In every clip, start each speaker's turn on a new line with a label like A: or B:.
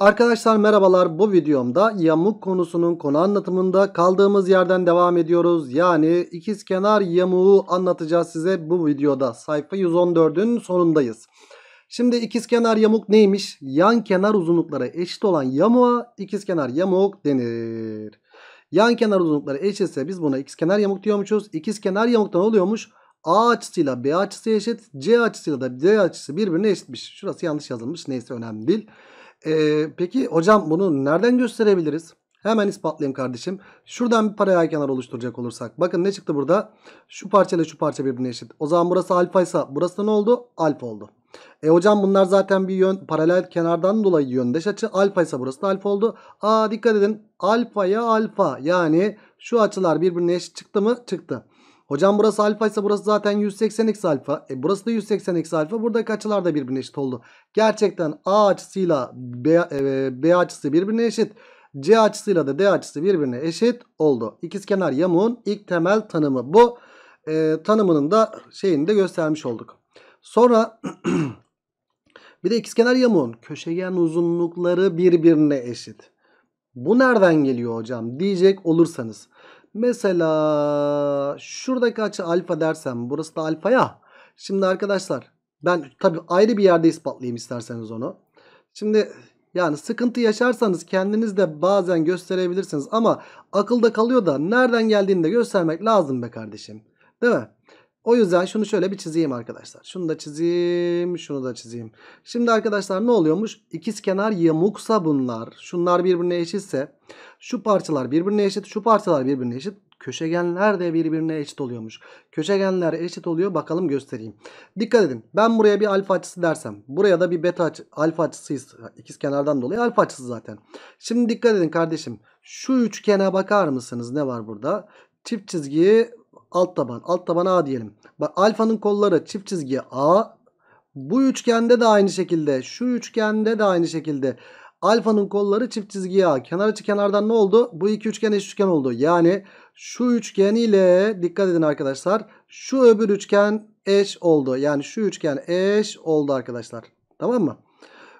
A: Arkadaşlar merhabalar bu videomda yamuk konusunun konu anlatımında kaldığımız yerden devam ediyoruz. Yani ikizkenar yamuğu anlatacağız size bu videoda sayfa 114'ün sonundayız. Şimdi ikizkenar yamuk neymiş? Yan kenar uzunlukları eşit olan yamuğa ikizkenar yamuk denir. Yan kenar uzunlukları eşitse biz buna ikizkenar yamuk diyormuşuz. İkizkenar yamuktan oluyormuş. A açısıyla B açısı eşit. C açısıyla da D açısı birbirine eşitmiş. Şurası yanlış yazılmış. Neyse önemli değil. Ee, peki hocam bunu nereden gösterebiliriz? Hemen ispatlayayım kardeşim. Şuradan bir paralel kenar oluşturacak olursak. Bakın ne çıktı burada? Şu parça ile şu parça birbirine eşit. O zaman burası alfa ise burası ne oldu? Alfa oldu. E hocam bunlar zaten bir yön paralel kenardan dolayı yöndeş açı. Alfa ise burası da alfa oldu. Aa dikkat edin. Alfaya alfa. Yani şu açılar birbirine eşit çıktı mı? Çıktı. Hocam burası alfa ise burası zaten 180 x alfa. E burası da 180 x alfa. burada açılar da birbirine eşit oldu. Gerçekten A açısıyla B, e, B açısı birbirine eşit. C açısıyla da D açısı birbirine eşit oldu. İkizkenar yamuğun ilk temel tanımı bu. E, tanımının da şeyini de göstermiş olduk. Sonra bir de ikizkenar yamuğun köşegen uzunlukları birbirine eşit. Bu nereden geliyor hocam diyecek olursanız. Mesela şuradaki açı alfa dersem burası da alfa ya. Şimdi arkadaşlar ben tabi ayrı bir yerde ispatlayayım isterseniz onu. Şimdi yani sıkıntı yaşarsanız kendiniz de bazen gösterebilirsiniz ama akılda kalıyor da nereden geldiğini de göstermek lazım be kardeşim. Değil mi? O yüzden şunu şöyle bir çizeyim arkadaşlar. Şunu da çizeyim, şunu da çizeyim. Şimdi arkadaşlar ne oluyormuş? İkiz kenar yamuksa bunlar, şunlar birbirine eşitse, şu parçalar birbirine eşit, şu parçalar birbirine eşit. Köşegenler de birbirine eşit oluyormuş. Köşegenler eşit oluyor. Bakalım göstereyim. Dikkat edin. Ben buraya bir alfa açısı dersem. Buraya da bir beta açı, alfa açısıyız. İkiz kenardan dolayı alfa açısı zaten. Şimdi dikkat edin kardeşim. Şu üçgene bakar mısınız? Ne var burada? Çift çizgi alt taban. Alt taban A diyelim. Bak alfanın kolları çift çizgi A. Bu üçgende de aynı şekilde. Şu üçgende de aynı şekilde. Alfanın kolları çift çizgi A. Kenar açı kenardan ne oldu? Bu iki üçgen eş üçgen oldu. Yani şu üçgen ile dikkat edin arkadaşlar. Şu öbür üçgen eş oldu. Yani şu üçgen eş oldu arkadaşlar. Tamam mı?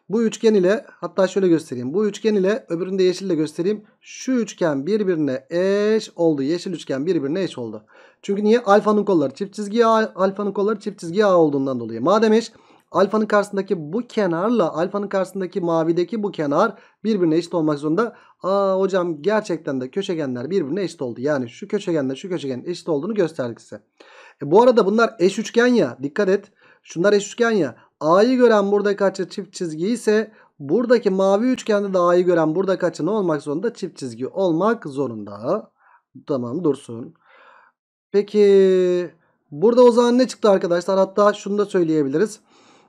A: Bu üçgen ile hatta şöyle göstereyim. Bu üçgen ile öbürünü de yeşille göstereyim. Şu üçgen birbirine eş oldu. Yeşil üçgen birbirine eş oldu. Çünkü niye? Alfanın kolları çift çizgi A, alfanın kolları çift çizgi A olduğundan dolayı. Madem eş alfanın karşısındaki bu kenarla alfanın karşısındaki mavideki bu kenar birbirine eşit olmak zorunda. Aa hocam gerçekten de köşegenler birbirine eşit oldu. Yani şu köşegenle şu köşegenin eşit olduğunu gösterdik size. E, bu arada bunlar eş üçgen ya dikkat et. Şunlar eşgen ya. A'yı gören burada açı çift çizgi ise buradaki mavi üçgende de A'yı gören burada açı ne olmak zorunda? Çift çizgi olmak zorunda. Tamam dursun. Peki burada o zaman ne çıktı arkadaşlar? Hatta şunu da söyleyebiliriz.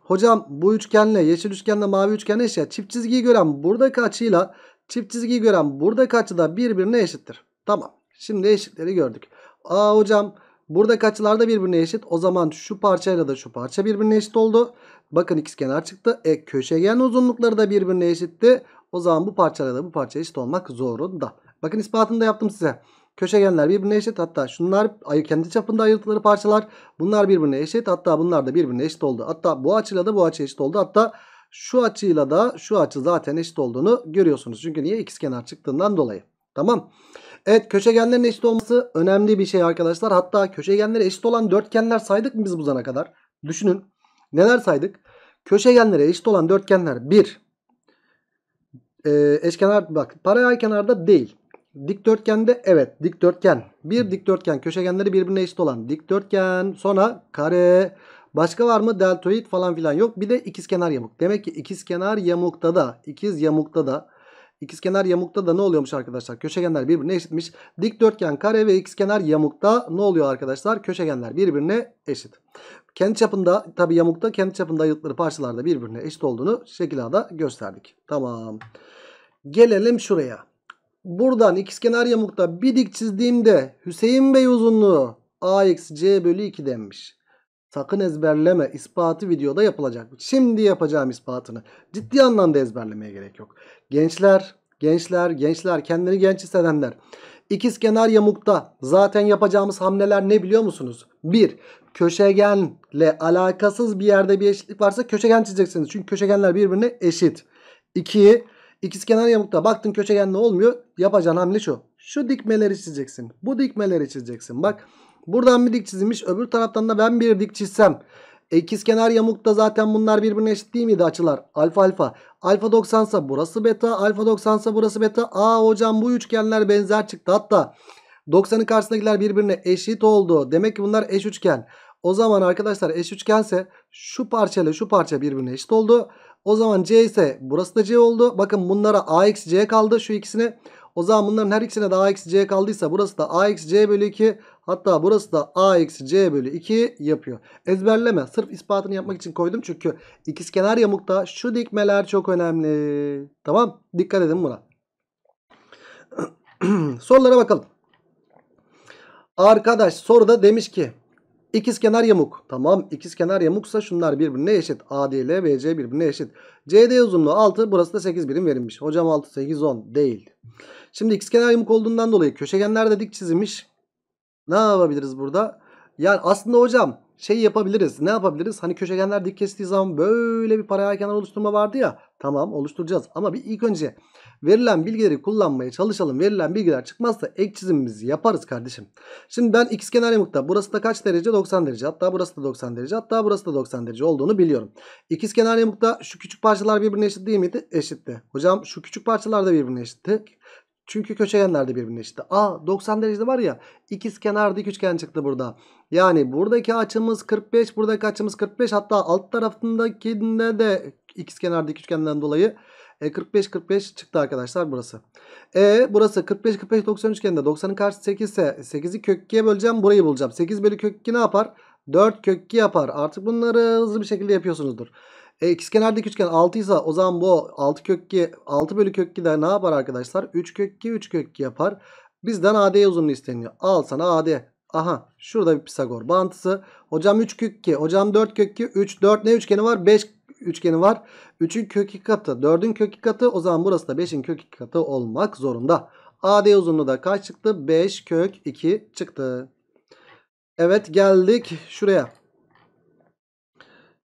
A: Hocam bu üçgenle yeşil üçgenle mavi üçgen eş ya. Çift çizgiyi gören burada açıyla çift çizgiyi gören burada açı da birbirine eşittir. Tamam. Şimdi eşitleri gördük. Aa hocam Buradaki açılar da birbirine eşit. O zaman şu parçayla da şu parça birbirine eşit oldu. Bakın ikizkenar çıktı. E köşegen uzunlukları da birbirine eşitti. O zaman bu parçayla da bu parça eşit olmak zorunda. Bakın ispatını da yaptım size. Köşegenler birbirine eşit. Hatta şunlar kendi çapında ayırtıları parçalar. Bunlar birbirine eşit. Hatta bunlar da birbirine eşit oldu. Hatta bu açıyla da bu açı eşit oldu. Hatta şu açıyla da şu açı zaten eşit olduğunu görüyorsunuz. Çünkü niye? ikizkenar çıktığından dolayı. Tamam. Tamam. Evet köşegenlerin eşit olması önemli bir şey arkadaşlar. Hatta köşegenleri eşit olan dörtgenler saydık mı biz bu zana kadar? Düşünün. Neler saydık? Köşegenlere eşit olan dörtgenler 1. Ee, eşkenar bak paralel kenarda değil. Dikdörtgende evet dikdörtgen. Bir dikdörtgen köşegenleri birbirine eşit olan dikdörtgen. Sonra kare. Başka var mı? Deltoid falan filan yok. Bir de ikizkenar yamuk. Demek ki ikizkenar yamukta da ikiz yamukta da İkizkenar yamukta da ne oluyormuş arkadaşlar? Köşegenler birbirine eşitmiş. Dikdörtgen kare ve ikizkenar yamukta ne oluyor arkadaşlar? Köşegenler birbirine eşit. Kendi çapında tabi yamukta kendi çapında ayırtları parçalarda birbirine eşit olduğunu şekilde A'da gösterdik. Tamam. Gelelim şuraya. Buradan ikizkenar yamukta bir dik çizdiğimde Hüseyin Bey uzunluğu A-C bölü 2 denmiş. Sakın ezberleme. İspatı videoda yapılacak. Şimdi yapacağım ispatını. Ciddi anlamda ezberlemeye gerek yok. Gençler, gençler, gençler, kendini genç hissedenler. İkiz kenar yamukta zaten yapacağımız hamleler ne biliyor musunuz? 1. Köşegenle alakasız bir yerde bir eşitlik varsa köşegen çizeceksiniz. Çünkü köşegenler birbirine eşit. 2. İkiz kenar yamukta baktın köşegen ne olmuyor. Yapacağın hamle şu. Şu dikmeleri çizeceksin. Bu dikmeleri çizeceksin. Bak Buradan bir dik çizilmiş. Öbür taraftan da ben bir dik çizsem. Ekiz kenar yamukta zaten bunlar birbirine eşit değil miydi açılar? Alfa alfa. Alfa 90 sa burası beta. Alfa 90 sa burası beta. Aa hocam bu üçgenler benzer çıktı. Hatta 90'ın karşısındakiler birbirine eşit oldu. Demek ki bunlar eş üçgen. O zaman arkadaşlar eş üçgense şu parça ile şu parça birbirine eşit oldu. O zaman C ise burası da C oldu. Bakın bunlara axc kaldı şu ikisini. O zaman bunların her ikisine de axc kaldıysa burası da axc bölü 2 Hatta burası da a eksi c bölü 2 yapıyor. Ezberleme. Sırf ispatını yapmak için koydum. Çünkü ikizkenar yamukta şu dikmeler çok önemli. Tamam. Dikkat edin buna. Sorulara bakalım. Arkadaş soruda demiş ki İkiz kenar yamuk. Tamam ikiz kenar yamuksa şunlar birbirine eşit. AD ile BC birbirine eşit. CD uzunluğu 6 burası da 8 birim verilmiş. Hocam 6 8 10 değil. Şimdi ikiz kenar yamuk olduğundan dolayı köşegenler de dik çizilmiş. Ne yapabiliriz burada? Yani aslında hocam şey yapabiliriz. Ne yapabiliriz? Hani köşegenler dik kestiği zaman böyle bir paralel kenar oluşturma vardı ya. Tamam oluşturacağız. Ama bir ilk önce verilen bilgileri kullanmaya çalışalım. Verilen bilgiler çıkmazsa ek çizimimizi yaparız kardeşim. Şimdi ben x kenar yamukta burası da kaç derece? 90 derece. Hatta burası da 90 derece. Hatta burası da 90 derece olduğunu biliyorum. İkiz kenar yamukta şu küçük parçalar birbirine eşit değil miydi? Eşitti. Hocam şu küçük parçalar da birbirine eşitti. Çünkü köşegenler de birbirine eşit. A 90 derecede var ya ikiz kenar dik üçgen çıktı burada. Yani buradaki açımız 45 buradaki açımız 45 hatta alt tarafındakinde de ikiz kenar dik üçgenden dolayı e, 45 45 çıktı arkadaşlar burası. E burası 45 45 90 üçgeninde 90'ın karşısı 8 ise 8'i kök 2'ye böleceğim burayı bulacağım. 8 bölü kök 2 ne yapar? 4 kök 2 yapar. Artık bunları hızlı bir şekilde yapıyorsunuzdur. E, ikizkenardaki üçgen 6 ise o zaman bu 6 kök 2 6 bölü kök 2 de ne yapar arkadaşlar? 3 kök 2 3 kök 2 yapar. Bizden AD uzunluğu isteniyor. Al sana AD. Aha şurada bir Pisagor bağıntısı. Hocam 3 kök 2. Hocam 4 kök 2. 3 4 ne üçgeni var? 5 üçgeni var. 3'ün kök 2 katı. 4'ün kök 2 katı. O zaman burası da 5'in kök 2 katı olmak zorunda. AD uzunluğu da kaç çıktı? 5 kök 2 çıktı. Evet geldik şuraya.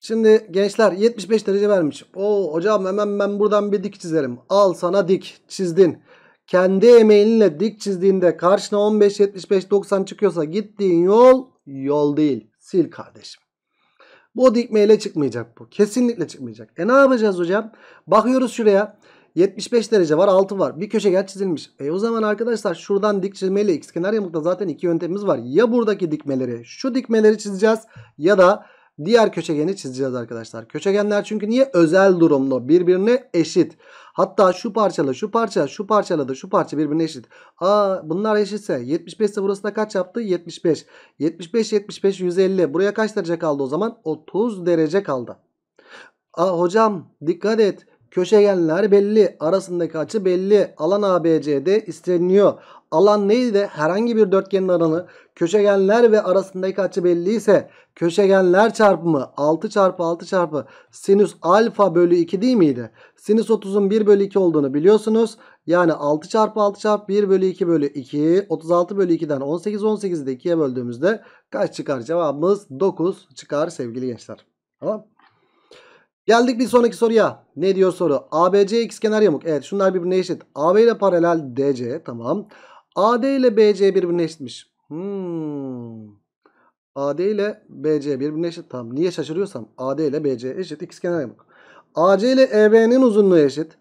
A: Şimdi gençler 75 derece vermiş. Oo hocam hemen ben buradan bir dik çizerim. Al sana dik çizdin. Kendi emeğinle dik çizdiğinde karşına 15, 75, 90 çıkıyorsa gittiğin yol yol değil. Sil kardeşim. Bu dikmeyle çıkmayacak bu. Kesinlikle çıkmayacak. E ne yapacağız hocam? Bakıyoruz şuraya. 75 derece var 6 var. Bir köşegen çizilmiş. E o zaman arkadaşlar şuradan dik çizmeyle x kenar yamukta zaten iki yöntemimiz var. Ya buradaki dikmeleri şu dikmeleri çizeceğiz ya da diğer köşegeni çizeceğiz arkadaşlar. Köşegenler çünkü niye? Özel durumlu. Birbirine eşit. Hatta şu parçalı şu parça şu parçalı da şu parça birbirine eşit. Aa bunlar eşitse 75 ise burası da kaç yaptı? 75. 75 75 150. Buraya kaç derece kaldı o zaman? 30 derece kaldı. Aa hocam dikkat et. Köşegenler belli. Arasındaki açı belli. Alan ABC'de isteniyor. Alan neydi? Herhangi bir dörtgenin alanı. Köşegenler ve arasındaki açı belli ise köşegenler çarpımı 6 çarpı 6 çarpı sinüs alfa bölü 2 değil miydi? Sinüs 30'un 1 bölü 2 olduğunu biliyorsunuz. Yani 6 çarpı 6 çarpı 1 bölü 2 bölü 2 36 bölü 2'den 18 18'i de 2'ye böldüğümüzde kaç çıkar? Cevabımız 9 çıkar sevgili gençler. Tamam Geldik bir sonraki soruya. Ne diyor soru? ABC ikizkenar yamuk. Evet şunlar birbirine eşit. AB ile paralel DC tamam. AD ile BC birbirine eşitmiş. Hmm. AD ile BC birbirine eşit. Tamam niye şaşırıyorsam AD ile BC eşit ikizkenar yamuk. AC ile EB'nin uzunluğu eşit.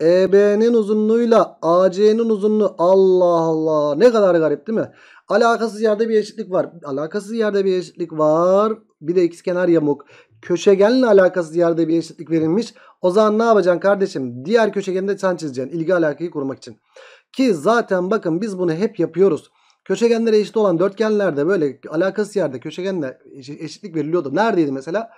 A: EB'nin uzunluğuyla AC'nin uzunluğu Allah Allah ne kadar garip değil mi? Alakasız yerde bir eşitlik var. Alakasız yerde bir eşitlik var. Bir de ikizkenar yamuk köşegenle alakasız yerde bir eşitlik verilmiş. O zaman ne yapacaksın kardeşim? Diğer köşegeni de sen çizeceksin ilgi alakayı kurmak için. Ki zaten bakın biz bunu hep yapıyoruz. Köşegenlere eşit olan dörtgenlerde böyle alakasız yerde köşegenle eşitlik veriliyordu. Neredeydi mesela?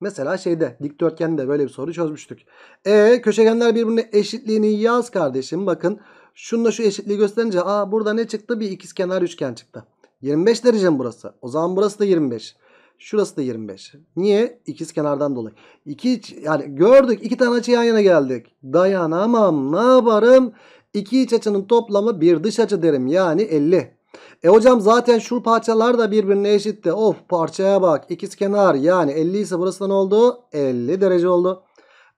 A: Mesela şeyde dikdörtgende böyle bir soru çözmüştük. E köşegenler birbirine eşitliğini yaz kardeşim. Bakın şunla şu eşitliği gösterince aa burada ne çıktı? Bir ikizkenar üçgen çıktı. 25 derece mi burası? O zaman burası da 25. Şurası da 25. Niye? İkiz kenardan dolayı. İki, yani gördük iki tane açı yan yana geldik. Dayanamam ne yaparım? İki iç açının toplamı bir dış açı derim. Yani 50. E hocam zaten şu parçalar da birbirine eşitti. Of parçaya bak. İkiz kenar yani 50 ise burası da ne oldu? 50 derece oldu.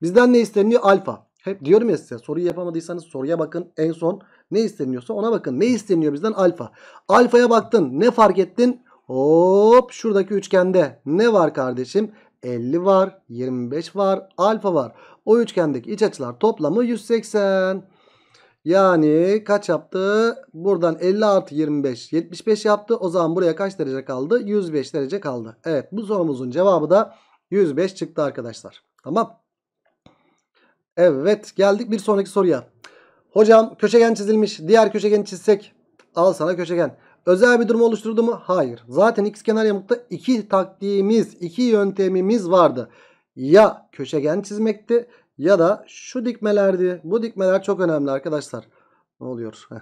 A: Bizden ne isteniyor? Alfa. Hep diyorum ya size soruyu yapamadıysanız soruya bakın. En son ne isteniyorsa ona bakın. Ne isteniyor bizden? Alfa. Alfaya baktın. Ne fark ettin? Hop şuradaki üçgende ne var kardeşim? 50 var, 25 var, alfa var. O üçgendeki iç açılar toplamı 180. Yani kaç yaptı? Buradan 50 artı 25 75 yaptı. O zaman buraya kaç derece kaldı? 105 derece kaldı. Evet bu sorumuzun cevabı da 105 çıktı arkadaşlar. Tamam. Evet geldik bir sonraki soruya. Hocam köşegen çizilmiş. Diğer köşegeni çizsek. Al sana köşegen. Özel bir durum oluşturdu mu? Hayır. Zaten x kenar yamukta iki taktiğimiz, iki yöntemimiz vardı. Ya köşegen çizmekti ya da şu dikmelerdi. Bu dikmeler çok önemli arkadaşlar. Ne oluyor? Heh.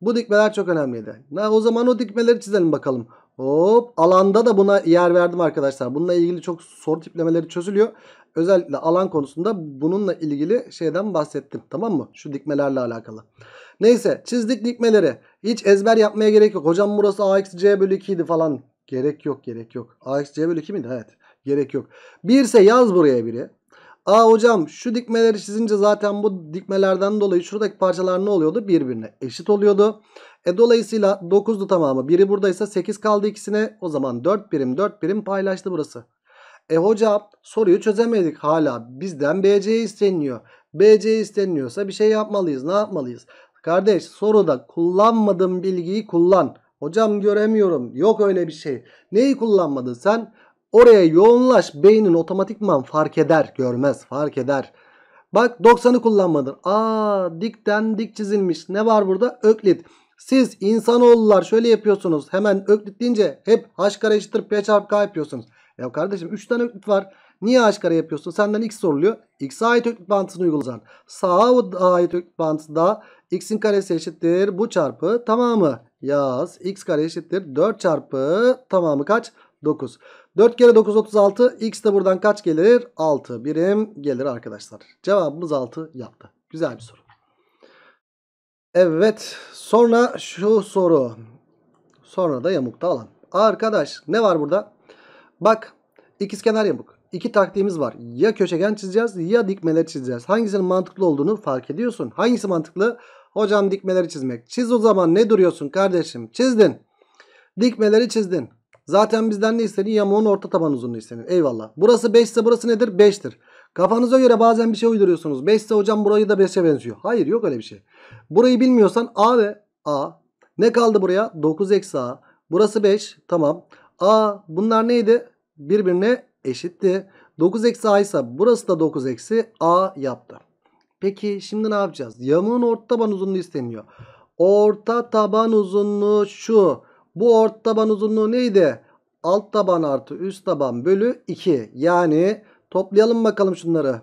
A: Bu dikmeler çok önemliydi. Na, o zaman o dikmeleri çizelim bakalım. Hop alanda da buna yer verdim arkadaşlar. Bununla ilgili çok soru tiplemeleri çözülüyor özellikle alan konusunda bununla ilgili şeyden bahsettim. Tamam mı? Şu dikmelerle alakalı. Neyse çizdik dikmeleri. Hiç ezber yapmaya gerek yok. Hocam burası AXC bölü 2 idi falan. Gerek yok gerek yok. AXC bölü 2 miydi? Evet. Gerek yok. 1 ise yaz buraya biri. Aa hocam şu dikmeleri çizince zaten bu dikmelerden dolayı şuradaki parçalar ne oluyordu? Birbirine eşit oluyordu. E dolayısıyla 9'du tamamı. Biri buradaysa 8 kaldı ikisine. O zaman 4 birim 4 birim paylaştı burası. E hocam soruyu çözemedik hala. Bizden BC isteniyor. BC isteniyorsa bir şey yapmalıyız. Ne yapmalıyız? Kardeş soruda kullanmadığım bilgiyi kullan. Hocam göremiyorum. Yok öyle bir şey. Neyi kullanmadın sen? Oraya yoğunlaş. Beynin otomatikman fark eder. Görmez. Fark eder. Bak 90'ı kullanmadın. Aa dikten dik çizilmiş. Ne var burada? Öklit. Siz insanoğullar şöyle yapıyorsunuz. Hemen öklit deyince hep h kare eşittir p çarpı k yapıyorsunuz. Ya kardeşim 3 tane öklit var. Niye ağaç kare yapıyorsun? Senden x soruluyor. X'e ait öklit bağıntısını uygulasan. Sağa ait öklit bağıntısı da x'in karesi eşittir. Bu çarpı tamamı. Yaz. X kare eşittir. 4 çarpı tamamı kaç? 9. 4 kere 9 36. X de buradan kaç gelir? 6 birim gelir arkadaşlar. Cevabımız 6 yaptı. Güzel bir soru. Evet. Sonra şu soru. Sonra da yamukta alan. Arkadaş ne var burada? Bak ikizkenar yamuk. İki taktiğimiz var. Ya köşegen çizeceğiz ya dikmeler çizeceğiz. Hangisinin mantıklı olduğunu fark ediyorsun. Hangisi mantıklı? Hocam dikmeleri çizmek. Çiz o zaman ne duruyorsun kardeşim? Çizdin. Dikmeleri çizdin. Zaten bizden ne isteniyor? Yamuğun orta taban uzunluğu istedin? Eyvallah. Burası 5 ise burası nedir? 5'tir. Kafanıza göre bazen bir şey uyduruyorsunuz. 5 ise hocam burayı da 5'e benziyor. Hayır yok öyle bir şey. Burayı bilmiyorsan A ve A. Ne kaldı buraya? 9 eksi A. Burası 5. Tamam. A bunlar neydi? Birbirine eşitti. 9 eksi A ise burası da 9 eksi A yaptı. Peki şimdi ne yapacağız? Yamuğun orta taban uzunluğu isteniyor. Orta taban uzunluğu şu. Bu orta taban uzunluğu neydi? Alt taban artı üst taban bölü 2. Yani toplayalım bakalım şunları.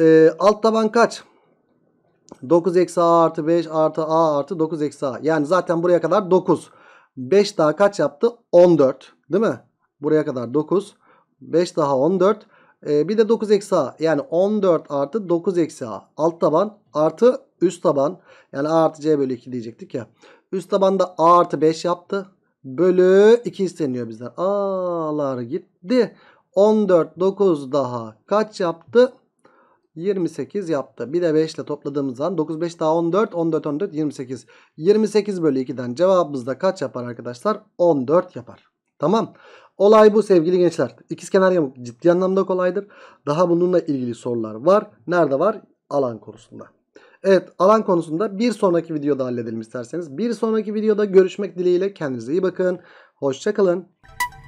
A: Ee, alt taban kaç? 9 eksi a artı 5 artı a artı 9 eksi a. Yani zaten buraya kadar 9. 5 daha kaç yaptı? 14 değil mi? Buraya kadar 9. 5 daha 14. Ee, bir de 9 eksi a yani 14 artı 9 eksi a alt taban artı üst taban yani a artı c bölü 2 diyecektik ya. Üst tabanda a artı 5 yaptı. Bölü 2 isteniyor bizden. A'lar gitti. 14 9 daha kaç yaptı? 28 yaptı. Bir de 5 ile topladığımız zaman 9 5 daha 14 14 14 28. 28 bölü 2'den cevabımız da kaç yapar arkadaşlar? 14 yapar. Tamam. Olay bu sevgili gençler. kenar yamuk ciddi anlamda kolaydır. Daha bununla ilgili sorular var. Nerede var? Alan konusunda. Evet alan konusunda bir sonraki videoda halledelim isterseniz. Bir sonraki videoda görüşmek dileğiyle. Kendinize iyi bakın. Hoşçakalın.